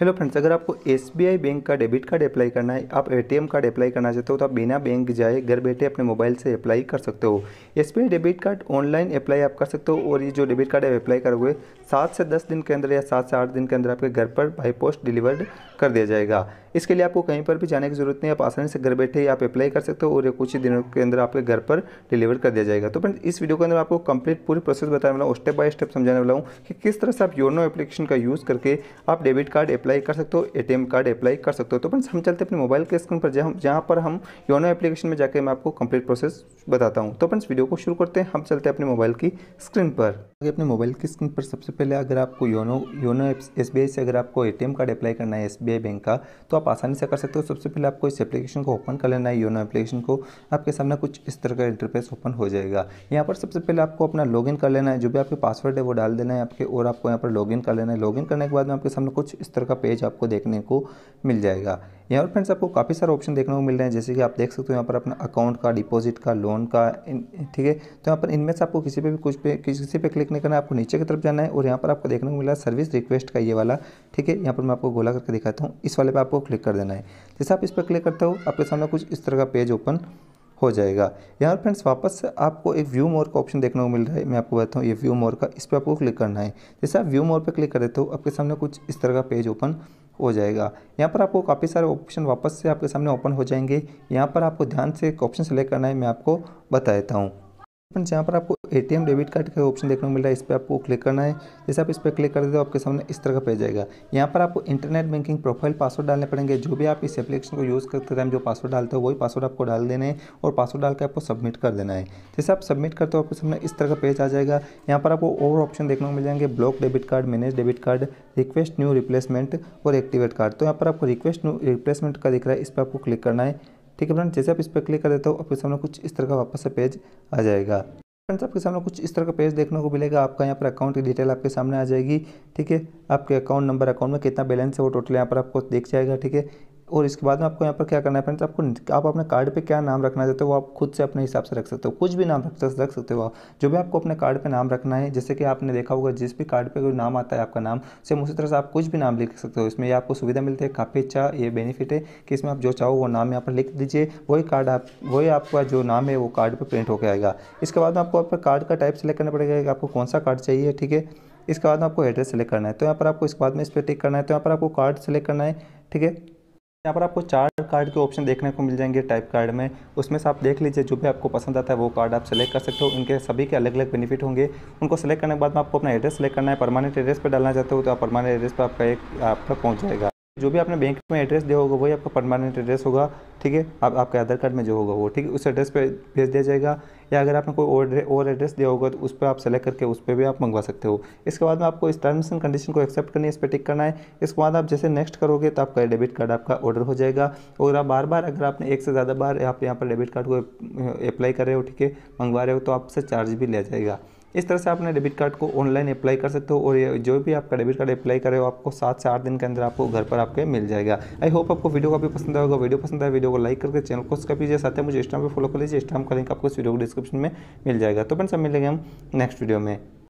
hello friends अगर आपको Yes Bank का डेबिट कार्ड अप्लाई करना है आप एटीएम कार्ड अप्लाई करना चाहते हो तो आप बिना बैंक जाए घर बैठे अपने मोबाइल से अप्लाई कर सकते हो Yes debit card online apply आप कर सकते हो और ये जो डेबिट कार्ड आप अप्लाई करोगे सात से दस दिन के अंदर या सात से आठ दिन के अंदर आपके घर पर बाई पोस्ट डिलीवर्ड कर दिया जाएगा इसके लिए आपको कहीं पर भी जाने की जरूरत नहीं आप आसानी से घर बैठे आप अप्लाई कर सकते हो और कुछ ही दिनों के अंदर आपके घर पर डिलीवर कर दिया जाएगा तो फ्रेंड इस वीडियो के अंदर आपको कंप्लीट पूरी प्रोसेस बताने वाला हूँ स्टेप बाय स्टेप समझाने वाला हूँ कि किस तरह से आप योनो एप्लीकेशन का यूज़ करके आप डेबिट कार्ड अप्लाई कर सकते हो ए कार्ड अप्लाई कर सकते हो तो फ्रेंड्स हम चलते अपने मोबाइल के स्क्रीन पर जहाँ पर हम योनो एप्लीकेशन में जाकर मैं आपको कंप्लीट प्रोसेस बताता हूँ तो फ्रेंड्स वीडियो को शुरू करते हैं हम चलते हैं अपने मोबाइल की स्क्रीन पर अपने मोबाइल की स्क्रीन पर सबसे पहले अगर आपको योनो योनो एस बी से अगर आपको ए कार्ड अप्लाई करना है एस बैंक का तो आप आप आसानी से कर सकते हो सबसे पहले आपको इस एप्लीकेशन को ओपन कर लेना है योनो एप्लीकेशन को आपके सामने कुछ इस तरह का इंटरफेस ओपन हो जाएगा यहाँ पर सबसे पहले आपको अपना लॉगिन कर लेना है जो भी आपके पासवर्ड है वो डाल देना है आपके और आपको यहाँ पर लॉगिन कर लेना है लॉगिन करने के बाद में आपके सामने कुछ इस तरह का पेज आपको देखने को मिल जाएगा यहाँ पर फ्रेंड्स आपको काफ़ी सारे ऑप्शन देखने को मिल रहे हैं जैसे कि आप देख सकते हो यहाँ पर अपना अकाउंट का डिपॉजिट का लोन का ठीक है तो यहाँ पर इनमें से आपको किसी पे भी कुछ पे किसी पे क्लिक नहीं करना है आपको नीचे की तरफ जाना है और यहाँ पर आपको देखने को मिला सर्विस रिक्वेस्ट का ये वाला ठीक है यहाँ पर मैं आपको गोला करके दिखाता हूँ इस वाले पर आपको क्लिक कर देना है जैसे आप इस पर क्लिक करते हो आपके सामने कुछ इस तरह का पेज ओपन हो जाएगा यहाँ पर फ्रेंड्स वापस से आपको एक व्यू मोर का ऑप्शन देखने को मिल रहा है मैं आपको बताता हूँ ये व्यू मोर का इस पर आपको क्लिक करना है जैसे आप व्यू मोर पर क्लिक कर देते हो आपके सामने कुछ इस तरह का पेज ओपन हो जाएगा यहाँ पर आपको काफ़ी सारे ऑप्शन वापस से आपके सामने ओपन हो जाएंगे यहाँ पर आपको ध्यान से एक ऑप्शन सेलेक्ट करना है मैं आपको बता देता हूँ फ्रेंड्स यहाँ पर आपको एटीएम डेबिट कार्ड का ऑप्शन देखने को मिल रहा है इस पर आपको क्लिक करना है जैसे आप इस पर क्लिक कर देते हो आपके सामने इस तरह का पेज आएगा यहाँ पर आपको इंटरनेट बैंकिंग प्रोफाइल पासवर्ड डालने पड़ेंगे जो भी आप इस एप्लीकेशन को यूज़ करते टाइम जो पासवर्ड डालते हो वही पासवर्ड आपको डाल देना है और पासवर्ड डाल के आपको सबमिट कर देना है जैसे आप सबमिट करते हो आपके सामने इस तरह का पेज आ जाएगा यहाँ पर आपको और ऑप्शन देखने को मिल जाएंगे block debit card manage debit card request new replacement और एक्टिवेट कार्ड तो यहाँ पर आपको रिक्वेस्ट न्यू रिप्लेसमेंट का दिख रहा है इस पर आपको क्लिक करना है ठीक है फ्रेंड जैसे आप इस पर क्लिक कर देते हो आपके सामने कुछ इस तरह का वापस से पेज आ जाएगा फ्रेंड्स आपके सामने कुछ इस तरह का पेज देखने को मिलेगा आपका यहाँ पर अकाउंट की डिटेल आपके सामने आ जाएगी ठीक है आपके अकाउंट नंबर अकाउंट में कितना बैलेंस है वो टोटल यहाँ पर आपको देख जाएगा ठीक है और इसके बाद में आपको यहाँ पर क्या करना है फ्रेंड्स आपको आप अपने कार्ड पे क्या नाम रखना चाहते हो आप खुद से अपने हिसाब से रख सकते हो कुछ भी नाम रख रख सकते हो आप जो भी आपको अपने कार्ड पे नाम रखना है जैसे कि आपने देखा होगा जिस भी कार्ड पे कोई नाम आता है आपका नाम सेम उसी तरह से आप कुछ भी नाम लिख सकते हो इसमें यह आपको सुविधा मिलती है काफ़ी अच्छा ये बेनिफिट है कि इसमें आप जो चाहो वो नाम यहाँ पर लिख दीजिए वही कार्ड आप वही आपका जो नाम है वो कार्ड पर प्रिंट होकर आएगा इसके बाद में आपको आपका कार्ड का टाइप सेलेक्ट करना पड़ेगा कि आपको कौन सा कार्ड चाहिए ठीक है इसके बाद में आपको एड्रेस सेलेक्ट करना है तो यहाँ पर आपको इसके बाद में इस पर टिक करना है तो यहाँ पर आपको कार्ड सेलेक्ट करना है ठीक है यहाँ पर आपको चार कार्ड के ऑप्शन देखने को मिल जाएंगे टाइप कार्ड में उसमें से आप देख लीजिए जो भी आपको पसंद आता है वो कार्ड आप सेलेक्ट कर सकते हो उनके सभी के अलग अलग बेनिफिट होंगे उनको सेलेक्ट करने के बाद में आपको अपना एड्रेस सेलेक्ट करना है परमानेंट एड्रेस पर डालना चाहते हो तो आप परमानेंट एड्रेस पर आपका एक आप तक पहुँच जाएगा जो भी आपने बैंक में एड्रेस दिया होगा वही आपका परमानेंट एड्रेस होगा ठीक है आप आपके आधार कार्ड में जो होगा वो ठीक है उस एड्रेस पे भेज दिया जाएगा या अगर आपने कोई और और एड्रेस दिया होगा तो उस पर आप सेलेक्ट करके उस पर भी आप मंगवा सकते हो इसके बाद में आपको इस टर्म्स एंड कंडीशन को एक्सेप्ट करनी है इस पर टिक करना है इसके बाद आप जैसे नेक्स्ट करोगे तो आपका डेबिट कार्ड आपका ऑर्डर हो जाएगा और आप बार बार अगर आपने एक से ज़्यादा बार आप यहाँ पर डेबिट कार्ड को अप्लाई कर रहे हो ठीक है मंगवा रहे हो तो आपसे चार्ज भी लिया जाएगा इस तरह से आपने डेबिट कार्ड को ऑनलाइन अप्लाई कर सकते हो और जो भी आपका डेबिट कार्ड अप्लाई करे हो आपको सात से आठ दिन के अंदर आपको घर पर आपके मिल जाएगा आई होप आपको वीडियो काफी पसंद आएगा वीडियो पसंद आए वीडियो को लाइक करके चैनल को सब्सक्राइब कीजिए साथ मुझे इंस्टाग्राम पर फॉलो कर लीजिए इंस्टाग्राम का लिंक आपको इस वीडियो को डिस्क्रिप्शन में मिल जाएगा तो अपन सब मिलेंगे हम नेक्स्ट वीडियो में